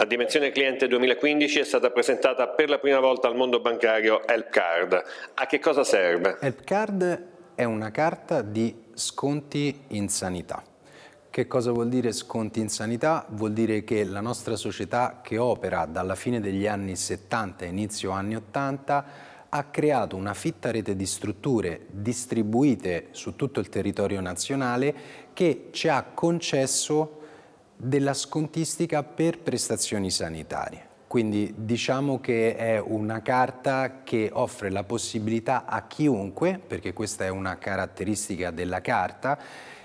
A dimensione cliente 2015 è stata presentata per la prima volta al mondo bancario Help Card. A che cosa serve? Help Card è una carta di sconti in sanità. Che cosa vuol dire sconti in sanità? Vuol dire che la nostra società che opera dalla fine degli anni 70 e inizio anni 80 ha creato una fitta rete di strutture distribuite su tutto il territorio nazionale che ci ha concesso della scontistica per prestazioni sanitarie. Quindi diciamo che è una carta che offre la possibilità a chiunque, perché questa è una caratteristica della carta,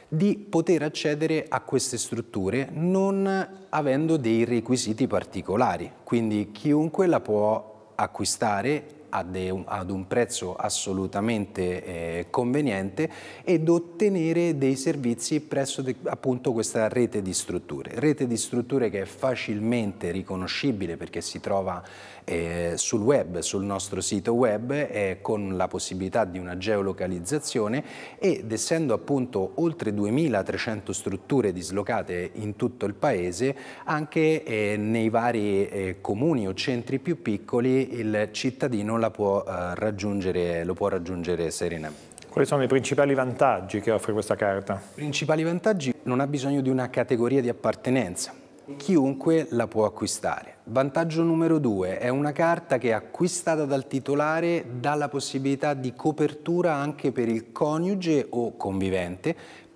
di poter accedere a queste strutture non avendo dei requisiti particolari. Quindi chiunque la può acquistare ad un prezzo assolutamente eh, conveniente ed ottenere dei servizi presso de, appunto questa rete di strutture. Rete di strutture che è facilmente riconoscibile perché si trova eh, sul web, sul nostro sito web, eh, con la possibilità di una geolocalizzazione ed essendo appunto oltre 2300 strutture dislocate in tutto il paese, anche eh, nei vari eh, comuni o centri più piccoli il cittadino non può, eh, lo può raggiungere Serena. Quali sono i principali vantaggi che offre questa carta? I principali vantaggi non ha bisogno di una categoria di appartenenza, chiunque la può acquistare. Vantaggio numero due, è una carta che acquistata dal titolare dà la possibilità di copertura anche per il coniuge o convivente,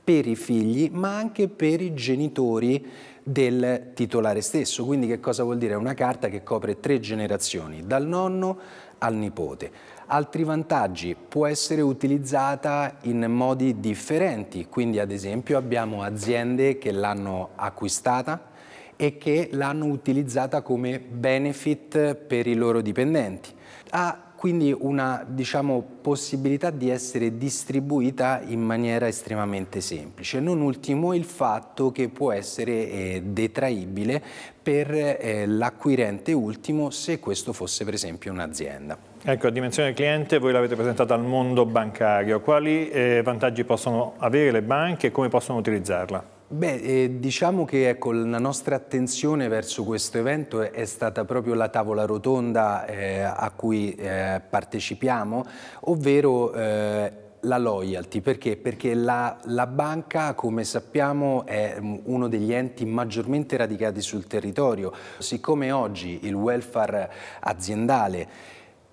per i figli, ma anche per i genitori del titolare stesso. Quindi che cosa vuol dire? È una carta che copre tre generazioni, dal nonno al nipote. Altri vantaggi, può essere utilizzata in modi differenti, quindi ad esempio abbiamo aziende che l'hanno acquistata e che l'hanno utilizzata come benefit per i loro dipendenti. Ha quindi una diciamo, possibilità di essere distribuita in maniera estremamente semplice. Non ultimo il fatto che può essere eh, detraibile per eh, l'acquirente ultimo se questo fosse per esempio un'azienda. Ecco, a dimensione cliente voi l'avete presentata al mondo bancario. Quali eh, vantaggi possono avere le banche e come possono utilizzarla? Beh, eh, diciamo che ecco, la nostra attenzione verso questo evento è, stata proprio la tavola rotonda eh, a cui eh, partecipiamo, ovvero eh, la loyalty, perché? Perché la, la, banca, come sappiamo, è mm, uno degli enti maggiormente radicati sul territorio. Siccome oggi il welfare aziendale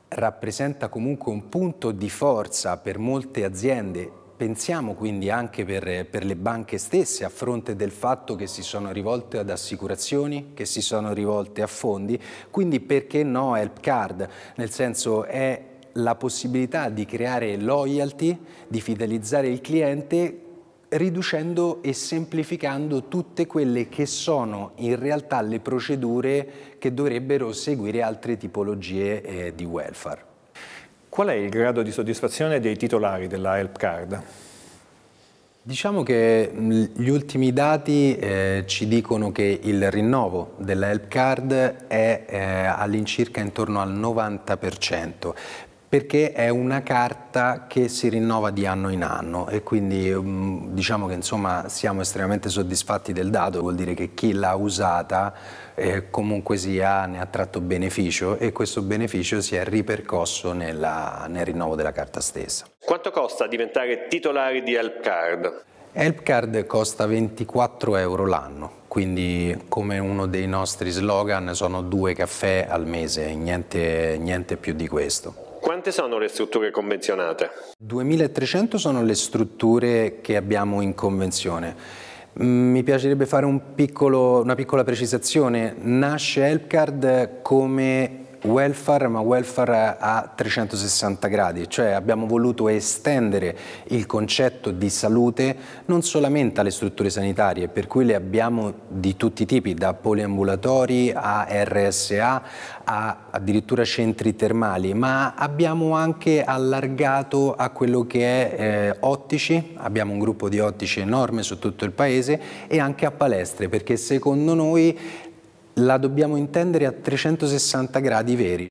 rappresenta comunque un punto di forza per molte aziende Pensiamo quindi anche per, per, le banche stesse a fronte del fatto che si sono rivolte ad assicurazioni, che si sono rivolte a fondi, quindi perché no help card? Nel senso è la possibilità di creare loyalty, di fidelizzare il cliente riducendo e semplificando tutte quelle che sono in realtà le procedure che dovrebbero seguire altre tipologie eh, di welfare. Qual è il grado di soddisfazione dei titolari della Help Card? Diciamo che mm, gli ultimi dati eh, ci dicono che il rinnovo della Help Card è eh, all'incirca intorno al 90%, perché è una carta che si rinnova di anno in anno e quindi mm, diciamo che insomma siamo estremamente soddisfatti del dato, vuol dire che chi l'ha usata eh, comunque sia ne ha tratto beneficio e questo beneficio si è ripercosso nella, nel rinnovo della carta stessa. Quanto costa diventare titolari di Help Card? Help Card costa 24 euro l'anno, quindi come uno dei nostri slogan sono due caffè al mese, niente, niente più di questo. Quante sono le strutture convenzionate? 2300 sono le strutture che abbiamo in convenzione. Mm, mi piacerebbe fare un piccolo, una piccola precisazione. Nasce Helpcard come welfare, ma welfare a 360 gradi, cioè abbiamo voluto estendere il concetto di salute non solamente alle strutture sanitarie, per cui le abbiamo di tutti i tipi, da poliambulatori a RSA a addirittura centri termali, ma abbiamo anche allargato a quello che è eh, ottici, abbiamo un gruppo di ottici enorme su tutto il paese e anche a palestre, perché secondo noi la dobbiamo intendere a 360 gradi veri.